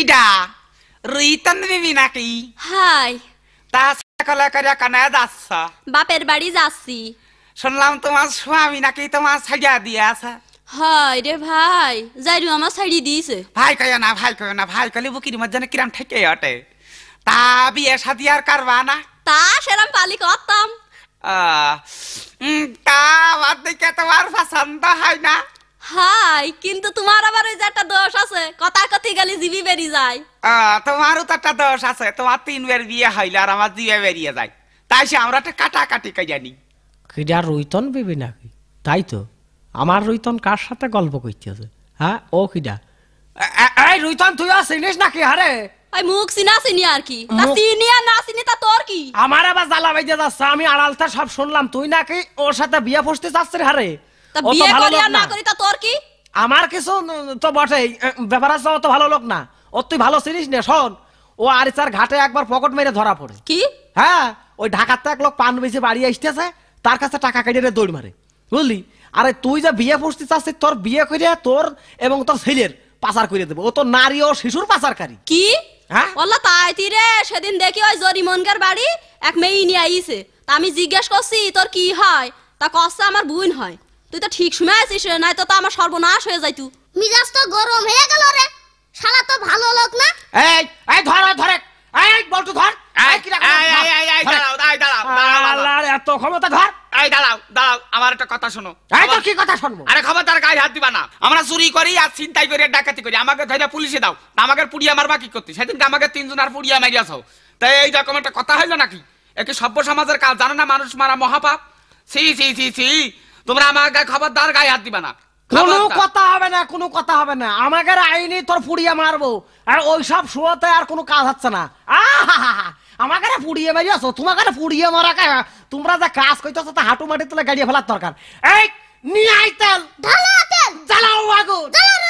read a রুইতন বিবি high তা সকলে করে কানায় যাচ্ছ বাপের বাড়ি যাচ্ছি শুনলাম তোমার স্বামী নাকি তোমার ছাড়িয়া দিয়ে আছে রে ভাই যাইরু আমার ছাড়ি দিয়েছে ভাই কয় না ভাই কয় না ভাই কলে বুকির মধ্যে কিরাম ঠেকে অটে তা বিয়ে শাদি আর কারবা না তা সেরাম পালি করতাম তা আমার দিকে তোমার পছন্দ হয় না হাই কিন্তু তোমার আবার ওই যে একটা দোষ আছে কথা কথি গেলে জিবি বেরি যায় তোমারও তো একটা দোষ আছে তোমার তিনবার বিয়ে হইলে আর আমার জিবি বেরিয়ে যায় তাই সে আমরা একটা কাটি কাই জানি কিডা রইতন বিবি নাকি তাই তো আমার রইতন কার সাথে গল্প করতেছে হ্যাঁ ও কিডা এই রুইতন তুই চিনিস নাকি হারে ওই মুখ চিনা চিনি আর কি না চিনি আর না চিনি তা তোর কি আমার আবার জ্বালা বেজে যাচ্ছে আমি আড়ালতা সব শুনলাম তুই নাকি ওর সাথে বিয়ে বসতে চাচ্ছিস হারে তা বিয়ে করি আর না করি তা তোর কি আমার কিছু তো ব্যাপার আছে অত ভালো লোক না তুই ভালো চিনিস না শোন ও ঘাটে একবার পকেট মেরে ধরা পড়ে কি হ্যাঁ ওই এক লোক পান বেশি বাড়ি আসতেছে তার কাছে টাকা কেটে দৌড় মারে বুঝলি আরে তুই যে বিয়ে পড়তে চাচ্ছিস তোর বিয়ে করিয়া তোর এবং তোর ছেলের পাচার করে দেবে ও তো নারী ও শিশুর পাচারকারী কি হ্যাঁ তাই রে সেদিন দেখি ওই জরিমনকার বাড়ি এক মেয়ে নিয়ে আইছে তা আমি জিজ্ঞেস করছি তোর কি হয় তা কষ্ট আমার বুন হয় তুই তো ঠিক সময় আছিস নাই তো আমার সর্বনাশ হয়ে যাইতু মিজাজ তো গরম হয়ে গেল রে শালা তো ভালো লোক না এই এই ধর এই ধর এই কি রাখ এই এই এই দাঁড়াও দাঁড়াও এত ক্ষমতা ধর এই দাঁড়াও দাঁড়াও আমার একটা কথা এই তো কি কথা শুনবো আরে গায়ে হাত দিবা না আমরা চুরি করি আর চিন্তাই ডাকাতি করি আমাকে ধরে পুলিশে দাও আমাকে পুড়িয়া মারবা কি করতে সেদিনকে আমাকে তিনজন আর পুড়িয়া মারিয়াছ তাই এই রকম একটা কথা হইলো নাকি একে সভ্য সমাজের কাজ জানো না মানুষ মারা মহাপাপ সি সি সি সি তোমরা আমাকে খবরদার গায়ে হাত দিবা না কোন কথা হবে না কোনো কথা হবে না আমাকে আইনি তোর পুড়িয়ে মারবো আর ওই সব শুয়াতে আর কোনো কাজ হচ্ছে না আমাকে ফুড়িয়ে মারি আসো তোমাকে ফুড়িয়ে মারা তোমরা যা কাজ করতেছো তা হাঁটু মাটি তুলে গাড়িয়ে ফেলার দরকার এই নিয়ে আই জ্বালাও আগুন